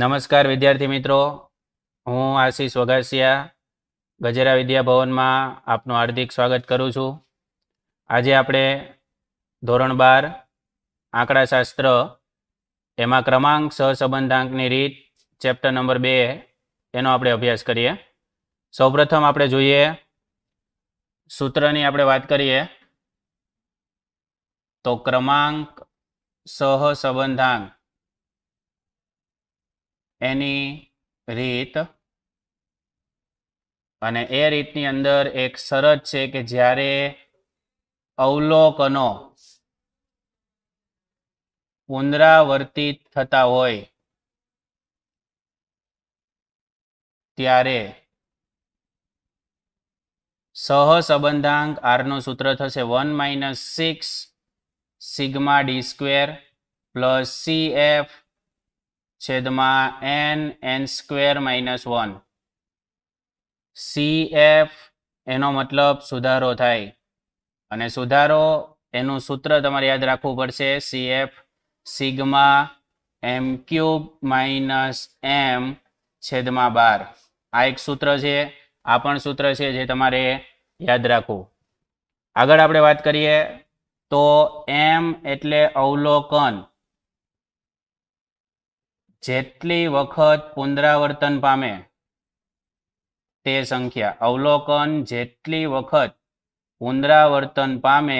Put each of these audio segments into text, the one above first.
નમસ્કાર વિદ્યાર્થી મિત્રો હું આશીષ વઘાસિયા ગજેરા વિદ્યાભવનમાં આપનું હાર્દિક સ્વાગત કરું છું આજે આપણે ધોરણ બાર આંકડાશાસ્ત્ર એમાં ક્રમાંક સહસંબંધાંકની રીત ચેપ્ટર નંબર બે એનો આપણે અભ્યાસ કરીએ સૌપ્રથમ આપણે જોઈએ સૂત્રની આપણે વાત કરીએ તો ક્રમાંક સહસંબંધાંક એની રીત અને એ રીતની અંદર એક શરત છે કે જ્યારે અવલોકનો પુનરાવર્તિત થતા હોય ત્યારે સહસંબંધાંક આરનું સૂત્ર થશે one minus six sigma D square plus C F છેદમાં N N square minus one C F એનો મતલબ સુધારો થાય અને સુધારો એનું સૂત્ર તમારે યાદ રાખવું પડશે C F sigma M cube minus M છેદમાં બાર આ એક સૂત્ર છે આ પણ સૂત્ર છે જે તમારે યાદ રાખવું આગળ આપણે વાત કરીએ તો એમ એટલે અવલોકન જેટલી વખત પુનરાવર્તન પામે તે સંખ્યા અવલોકન જેટલી વખત પુનરાવર્તન પામે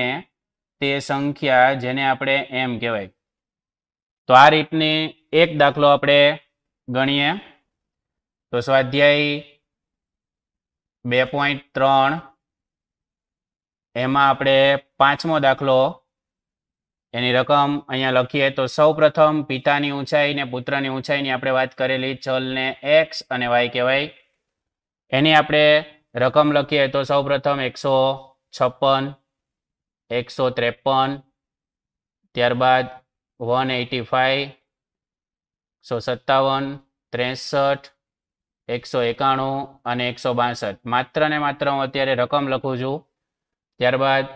તે સંખ્યા જેને આપણે એમ કહેવાય તો આ રીતની એક દાખલો આપણે ગણીએ તો સ્વાધ્યાય બે પોઈન્ટ ત્રણ એમાં આપણે પાંચમો દાખલો એની રકમ અહીંયા લખીએ તો સૌપ્રથમ પિતાની ઊંચાઈ ને પુત્રની ઊંચાઈની આપણે વાત કરેલી ચલને એક્સ અને વાય કહેવાય એની આપણે રકમ લખીએ તો સૌપ્રથમ એકસો છપ્પન એકસો ત્રેપન ત્યારબાદ વન એટી ફાઈવ એકસો સત્તાવન ત્રેસઠ એકસો એકાણું અને એકસો બાસઠ માત્ર ને માત્ર હું અત્યારે રકમ લખું છું ત્યારબાદ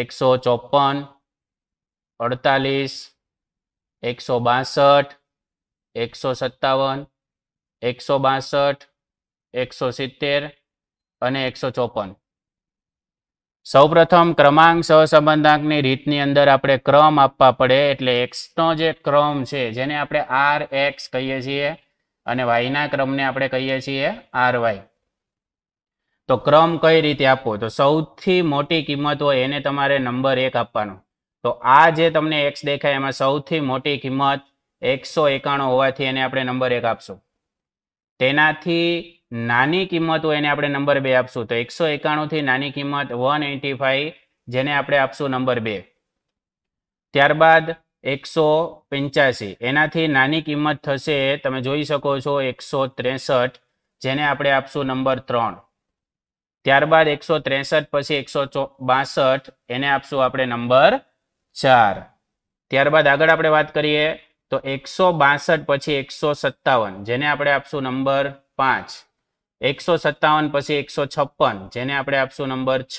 એકસો ચોપન અડતાલીસ એકસો બાસઠ એકસો સત્તાવન એકસો બાસઠ એકસો સિત્તેર અને એકસો ચોપન સૌપ્રથમ ક્રમાંક સહસંબંધાંકની રીતની અંદર આપણે ક્રમ આપવા પડે એટલે એક્સનો જે ક્રમ છે જેને આપણે આર એક્સ કહીએ છીએ અને વાયના ક્રમને આપણે કહીએ છીએ આર વાય તો ક્રમ કઈ રીતે આપવો તો સૌથી મોટી કિંમત હોય એને તમારે નંબર એક આપવાનો તો આ જે તમને એક્સ દેખાય એમાં સૌથી મોટી કિંમત એકસો એકાણું હોવાથી એને આપણે નંબર એક આપશું તેનાથી નાની કિંમત હોય એને આપણે નંબર બે આપશું તો એકસો એકાણુંથી નાની કિંમત વન એટી ફાઈવ જેને આપણે આપશું નંબર બે ત્યારબાદ એકસો પંચ્યાસી એનાથી નાની કિંમત થશે તમે જોઈ શકો છો એકસો ત્રેસઠ જેને આપણે આપશું નંબર ત્રણ ત્યારબાદ એકસો ત્રેસઠ પછી એકસો ચો બાસઠ એને આપશું આપણે નંબર ચાર ત્યારબાદ આગળ આપણે વાત કરીએ તો એકસો બાસઠ પછી એકસો સત્તાવન જેને આપણે આપશું નંબર પાંચ એકસો સત્તાવન પછી એકસો છપ્પન જેને આપણે આપશું નંબર છ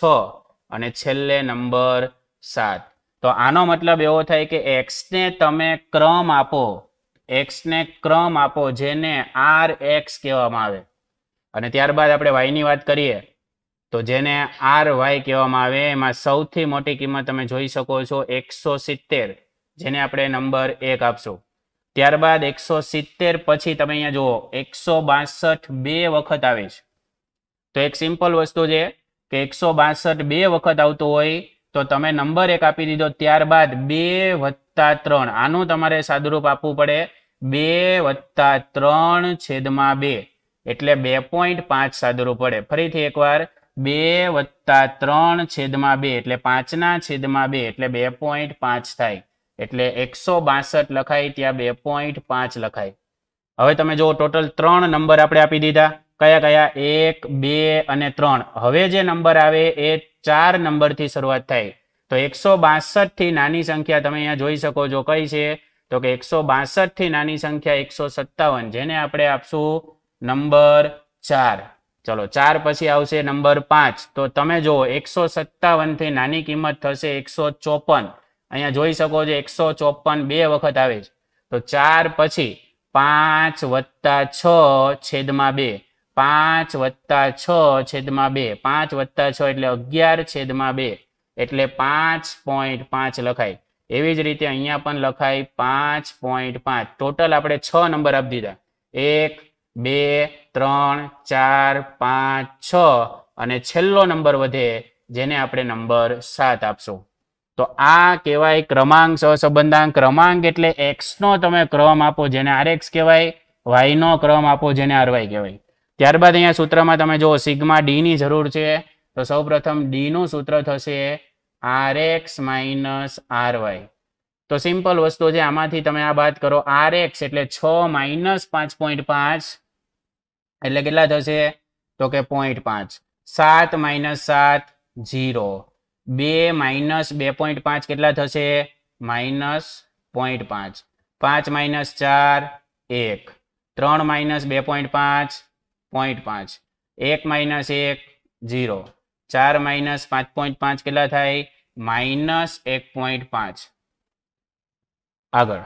અને છેલ્લે નંબર સાત તો આનો મતલબ એવો થાય કે એક્સને તમે ક્રમ આપો એક્સને ક્રમ આપો જેને આર એક્સ કહેવામાં આવે અને ત્યારબાદ આપણે વાયની વાત કરીએ તો જેને આર વાય કહેવામાં આવે એમાં સૌથી મોટી કિંમત તમે જોઈ શકો છો એકસો સિત્તેર જેને આપણે નંબર એક આપશું ત્યારબાદ એકસો સિત્તેર પછી તમે અહીંયા જુઓ એકસો બાસઠ બે વખત આવે છે તો એક સિમ્પલ વસ્તુ છે કે એકસો બાસઠ બે વખત આવતું હોય તો તમે નંબર એક આપી દીધો ત્યારબાદ બે વત્તા ત્રણ આનું તમારે સાદુરૂપ આપવું પડે બે વત્તા ત્રણ છેદમાં બે એટલે બે પોઈન્ટ પાંચ સાદુરૂપ પડે ફરીથી એકવાર બે વત્તા ત્રણ છેદમાં બે એટલે પાંચના છેદમાં બે એટલે બે પોઈન્ટ પાંચ થાય એટલે એકસો બાસઠ લખાય ત્યાં બે પોઈન્ટ પાંચ લખાય હવે તમે જો ટોટલ ત્રણ નંબર આપણે આપી દીધા કયા કયા એક બે અને ત્રણ હવે જે નંબર આવે એ ચાર નંબરથી શરૂઆત થાય તો એકસો થી નાની સંખ્યા તમે અહીંયા જોઈ શકો છો કઈ છે તો કે એકસો થી નાની સંખ્યા એકસો સત્તાવન જેને આપણે આપશું નંબર ચાર ચલો ચાર પછી આવશે નંબર પાંચ તો તમે જુઓ એકસો સત્તાવનથી નાની કિંમત થશે એકસો ચોપન અહીંયા જોઈ શકો છો એકસો ચોપન બે વખત આવે છે તો ચાર પછી પાંચ વત્તા છ છેદમાં બે પાંચ વત્તા છ છેદમાં બે પાંચ વત્તા છ એટલે અગિયાર છેદમાં બે એટલે પાંચ પોઈન્ટ પાંચ લખાય એવી જ રીતે અહીંયા પણ લખાય પાંચ પોઈન્ટ પાંચ ટોટલ આપણે છ નંબર આપી દીધા એક બે ત્રણ ચાર પાંચ છ અને છેલ્લો નંબર વધે જેને આપણે નંબર સાત આપશું તો આ કહેવાય ક્રમાંક સહસંબંધાંક ક્રમાંક એટલે એક્સનો તમે ક્રમ આપો જેને આર એક્સ કહેવાય વાયનો ક્રમ આપો જેને આરવાય કહેવાય ત્યારબાદ અહીંયા સૂત્રમાં તમે જુઓ સિગ્મા ડીની જરૂર છે તો સૌપ્રથમ ડીનું સૂત્ર થશે આર એક્સ માઇનસ આરવાય તો સિમ્પલ વસ્તુ છે આમાંથી તમે આ વાત કરો આર એક્સ એટલે છ માઇનસ પાંચ પોઈન્ટ પાંચ એટલે કેટલા થશે તો કે 0.5 7 - 7 0 2 - 2.5 કેટલા થશે - 0.5 5 - 4 1 3 - 2.5 0.5 1 - 1 0 4 - 5.5 કેટલા થાય - 1.5 આગળ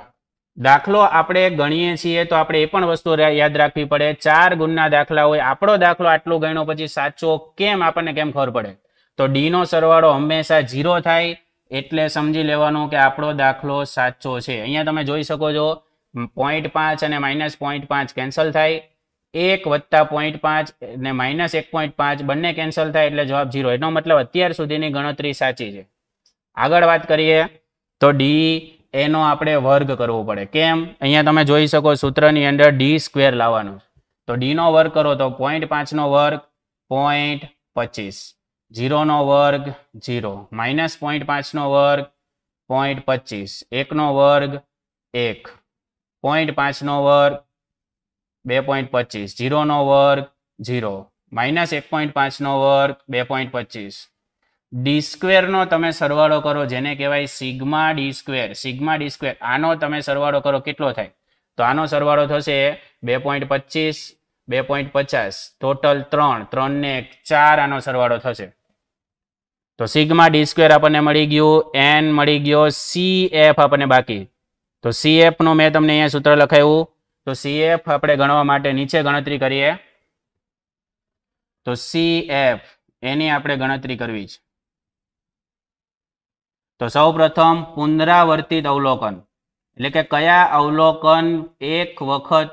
દાખલો આપણે ગણીએ છીએ તો આપણે એ પણ વસ્તુ યાદ રાખવી પડે ચાર ગુણના દાખલા હોય આપણો દાખલો આટલો ગણ્યો પછી સાચો કેમ આપણને કેમ ખબર પડે તો ડી નો સરવાળો હંમેશા ઝીરો થાય એટલે સમજી લેવાનું કે આપણો દાખલો સાચો છે અહીંયા તમે જોઈ શકો છો પોઈન્ટ પાંચ અને માઇનસ પોઈન્ટ પાંચ કેન્સલ થાય એક વત્તા પોઈન્ટ પાંચ ને માઇનસ એક પોઈન્ટ પાંચ બંને કેન્સલ થાય એટલે જવાબ ઝીરો એનો મતલબ અત્યાર સુધીની ગણતરી સાચી છે આગળ વાત કરીએ તો ડી એનો આપણે વર્ગ કરવો પડે કેમ અહીંયા તમે જોઈ શકો સૂત્રની અંદર ડી સ્ક્વેર લાવવાનું તો ડીનો વર્ગ કરો તો પોઈન્ટ પાંચનો વર્ગ પોઈન્ટ પચીસ જીરોનો વર્ગ જીરો માઇનસ પોઈન્ટ પાંચનો વર્ગ પોઈન્ટ પચીસ એકનો વર્ગ એક પોઈન્ટ પાંચનો વર્ગ બે પોઈન્ટ પચીસ જીરોનો વર્ગ જીરો માઇનસ એક પોઈન્ટ પાંચનો વર્ગ બે પોઈન્ટ પચીસ ડી સ્ક્વેરનો તમે સરવાળો કરો જેને કહેવાય sigma D square sigma D square આનો તમે સરવાળો કરો કેટલો થાય તો આનો સરવાળો થશે બે પોઈન્ટ પચીસ બે પોઈન્ટ પચાસ ટોટલ ત્રણ ત્રણ ને એક ચાર આનો સરવાળો થશે તો સિગ્મા ડી સ્ક્વેર આપણને મળી ગયું એન મળી ગયો સી એફ આપણને બાકી તો સી એફનું મેં તમને અહીંયા સૂત્ર લખાયું તો સી એફ આપણે ગણવા માટે નીચે ગણતરી કરીએ તો સી એફ એની આપણે ગણતરી કરવી છે તો સૌપ્રથમ પુનરાવર્તિત અવલોકન એટલે કે કયા અવલોકન એક વખત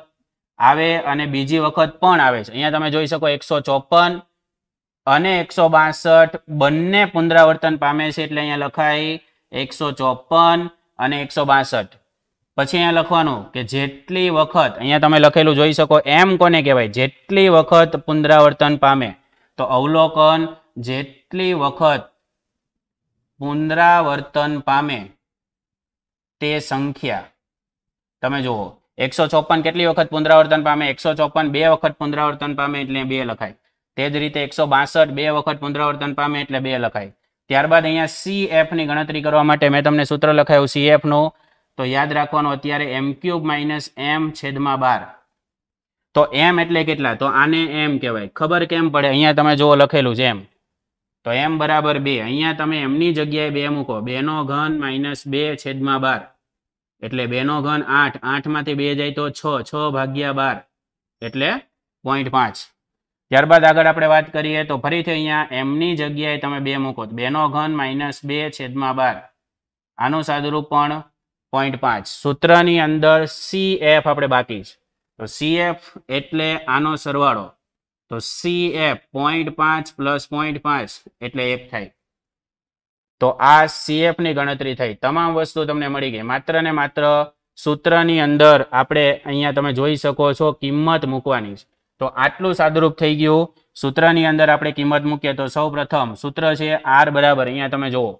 આવે અને બીજી વખત પણ આવે છે અહીંયા તમે જોઈ શકો એકસો ચોપન અને એકસો બાસઠ બંને પુનરાવર્તન પામે છે એટલે અહીંયા લખાય એકસો ચોપન અને એકસો બાસઠ પછી અહીંયા લખવાનું કે જેટલી વખત અહીંયા તમે લખેલું જોઈ શકો એમ કોને કહેવાય જેટલી વખત પુનરાવર્તન પામે તો અવલોકન જેટલી વખત પુનરાવર્તન પામે તે સંખ્યા તમે જુઓ એકસો ચોપન કેટલી વખત પુનરાવર્તન પામે એકસો ચોપન બે વખત પુનરાવર્તન પામે એટલે બે લખાય તે જ રીતે એકસો બાસઠ બે વખત પુનરાવર્તન પામે એટલે બે લખાય ત્યારબાદ અહીંયા સી ની ગણતરી કરવા માટે મેં તમને સૂત્ર લખાયું સી એફનું તો યાદ રાખવાનું અત્યારે એમ ક્યુબ માઇનસ એમ છેદમાં બાર તો એમ એટલે કેટલા તો આને એમ કહેવાય ખબર કેમ પડે અહીંયા તમે જુઓ લખેલું છે એમ તો એમ બરાબર બે અહીંયા તમે એમની જગ્યાએ બે મૂકો બેનો ઘન માઇનસ બે છેદમાં બાર એટલે બેનો ઘન આઠ આઠમાંથી બે જાય તો છ છ ભાગ્યા બાર એટલે પોઈન્ટ પાંચ ત્યારબાદ આગળ આપણે વાત કરીએ તો ફરીથી અહીંયા એમની જગ્યાએ તમે બે મૂકો બેનો ઘન માઇનસ બે છેદમાં બાર આનું સાદુરૂપ પણ પોઈન્ટ પાંચ સૂત્રની અંદર સી આપણે બાકી છે તો સી એટલે આનો સરવાળો તો સી એફ પોઈન્ટ પાંચ પ્લસ પોઈન્ટ પાંચ એટલે એક થાય તો આ સીએફ ની ગણતરી થઈ તમામ વસ્તુ તમને મળી ગઈ માત્ર ને માત્ર સૂત્રની અંદર આપણે અહીંયા તમે જોઈ શકો છો કિંમત મૂકવાની છે તો આટલું સાદુરૂપ થઈ ગયું સૂત્રની અંદર આપણે કિંમત મૂકીએ તો સૌ સૂત્ર છે આર બરાબર અહીંયા તમે જુઓ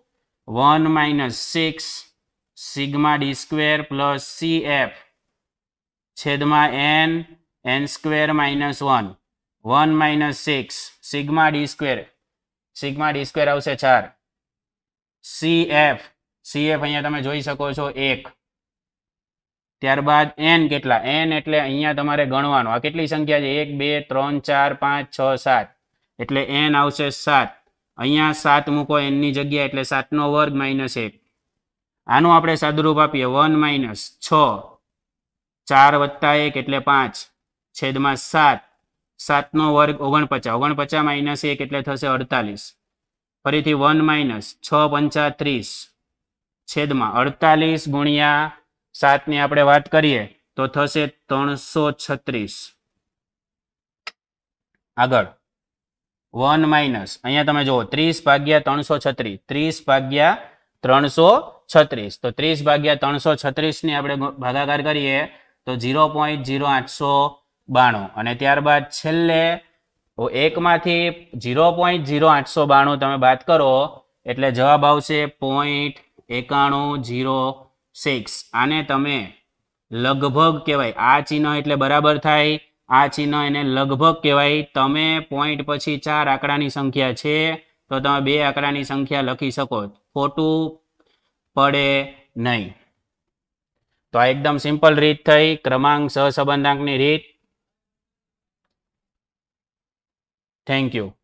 one minus six sigma D square plus C F છેદમાં N N square minus one one minus six sigma D square sigma D square આવશે ચાર સી એફ સી એફ અહીંયા તમે જોઈ શકો છો એક ત્યારબાદ એન કેટલા એન એટલે અહીંયા તમારે ગણવાનો આ કેટલી સંખ્યા છે એક બે ત્રણ ચાર પાંચ છ સાત એટલે એન આવશે સાત અહીંયા સાત મૂકો એનની જગ્યા એટલે સાતનો વર્ગ માઇનસ એક આનું આપણે સાદુરૂપ આપીએ વન માઇનસ છ ચાર વત્તા એક એટલે પાંચ છેદમાં સાત સાતનો વર્ગ ઓગણપચાસ ઓગણપચાસ માઇનસ એક એટલે થશે અડતાલીસ ફરીથી વન માઇનસ છ પંચા ત્રીસ છેદમાં અડતાલીસ ગુણ્યા સાતની આપણે વાત કરીએ તો થશે ત્રણસો છત્રીસ આગળ વન માઇનસ અહીંયા તમે જુઓ ત્રીસ ભાગ્યા ત્રણસો છત્રીસ ત્રીસ ભાગ્યા ત્રણસો છત્રીસ તો ત્રીસ ભાગ્યા ત્રણસો છત્રીસની આપણે ભાગાકાર કરીએ તો ઝીરો પોઈન્ટ ઝીરો આઠસો બાણું અને ત્યારબાદ છેલ્લે એકમાંથી ઝીરો પોઈન્ટ ઝીરો આઠસો બાણું તમે બાદ કરો એટલે જવાબ આવશે પોઈન્ટ એકાણું ઝીરો સિક્સ આને તમે લગભગ કહેવાય આ ચિહ્ન એટલે બરાબર થાય આ ચિહ્ન એને લગભગ કહેવાય તમે પોઈન્ટ પછી ચાર આંકડાની સંખ્યા છે તો તમે બે આંકડાની સંખ્યા લખી શકો ખોટું પડે નહીં તો આ એકદમ સિમ્પલ રીત થઈ ક્રમાંક સહસંબંધાંકની રીત Thank you.